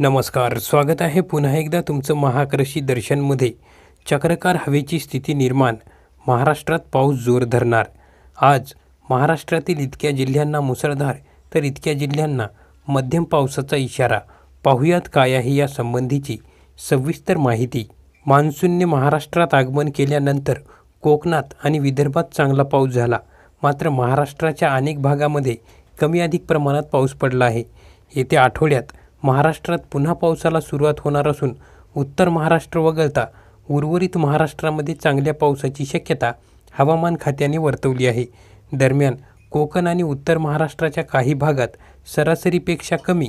नमस्कार स्वागत आहे पुन्हा एकदा तुमचं महाकृषी दर्शनमध्ये चक्रकार हवेची स्थिती निर्माण महाराष्ट्रात पाऊस जोर धरणार आज महाराष्ट्रातील इतक्या जिल्ह्यांना मुसळधार तर इतक्या जिल्ह्यांना मध्यम पावसाचा इशारा पाहुयात काय आहे यासंबंधीची सविस्तर माहिती मान्सूनने महाराष्ट्रात आगमन केल्यानंतर कोकणात आणि विदर्भात चांगला पाऊस झाला मात्र महाराष्ट्राच्या अनेक भागामध्ये कमी अधिक प्रमाणात पाऊस पडला आहे येत्या आठवड्यात महाराष्ट्रात पुन्हा पावसाला सुरुवात होणार असून उत्तर महाराष्ट्र वगळता उर्वरित महाराष्ट्रामध्ये चांगल्या पावसाची शक्यता हवामान खात्याने वर्तवली आहे दरम्यान कोकण आणि उत्तर महाराष्ट्राच्या काही भागात सरासरीपेक्षा कमी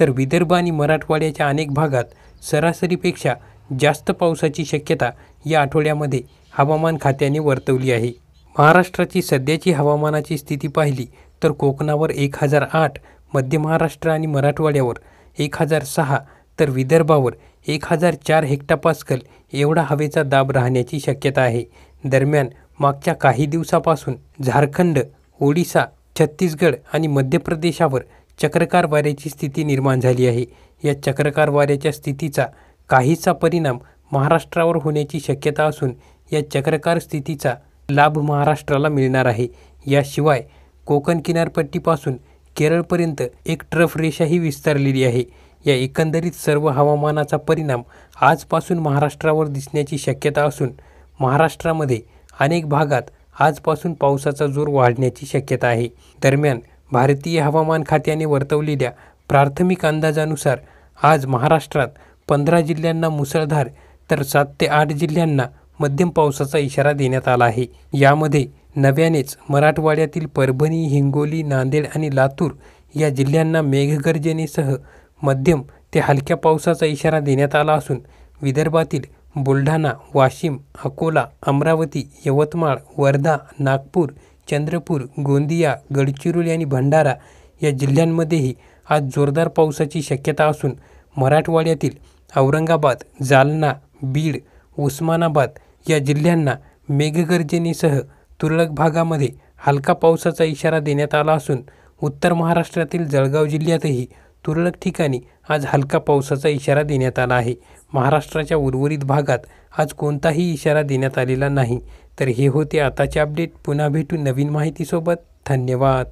तर विदर्भ आणि मराठवाड्याच्या अनेक भागात सरासरीपेक्षा जास्त पावसाची शक्यता या आठवड्यामध्ये हवामान खात्याने वर्तवली आहे महाराष्ट्राची सध्याची हवामानाची स्थिती पाहिली तर कोकणावर एक हजार आठ मध्य महाराष्ट्र आणि मराठवाड्यावर एक हजार सहा तर विदर्भावर एक हजार चार हेक्टापास्कल एवढा हवेचा दाब राहण्याची शक्यता आहे दरम्यान मागच्या काही दिवसापासून झारखंड ओडिसा छत्तीसगड आणि मध्य प्रदेशावर चक्रकार वाऱ्याची स्थिती निर्माण झाली आहे या चक्रकार वाऱ्याच्या स्थितीचा काहीसा परिणाम महाराष्ट्रावर होण्याची शक्यता असून या चक्रकार स्थितीचा लाभ महाराष्ट्राला मिळणार आहे याशिवाय कोकण किनारपट्टीपासून केरळपर्यंत एक ट्रफ रेषाही विस्तारलेली आहे या एकंदरीत सर्व हवामानाचा परिणाम आजपासून महाराष्ट्रावर दिसण्याची शक्यता असून महाराष्ट्रामध्ये अनेक भागात आजपासून पावसाचा जोर वाढण्याची शक्यता आहे दरम्यान भारतीय हवामान खात्याने वर्तवलेल्या प्राथमिक अंदाजानुसार आज महाराष्ट्रात पंधरा जिल्ह्यांना मुसळधार तर सात ते आठ जिल्ह्यांना मध्यम पावसाचा इशारा देण्यात आला आहे यामध्ये नव्यानेच मराठवाड्यातील परभणी हिंगोली नांदेड आणि लातूर या जिल्ह्यांना मेघगर्जनेसह मध्यम ते हलक्या पावसाचा इशारा देण्यात आला असून विदर्भातील बुलढाणा वाशिम अकोला अमरावती यवतमाळ वर्धा नागपूर चंद्रपूर गोंदिया गडचिरोली आणि भंडारा या जिल्ह्यांमध्येही आज जोरदार पावसाची शक्यता असून मराठवाड्यातील औरंगाबाद जालना बीड उस्मानाबाद या जिल्ह्यांना मेघगर्जनेसह तुरळक भागामध्ये हलका पावसाचा इशारा देण्यात आला असून उत्तर महाराष्ट्रातील जळगाव जिल्ह्यातही तुरळक ठिकाणी आज हलका पावसाचा इशारा देण्यात आला आहे महाराष्ट्राच्या उर्वरित भागात आज कोणताही इशारा देण्यात आलेला नाही तर हे होते आताचे अपडेट पुन्हा भेटू नवीन माहितीसोबत धन्यवाद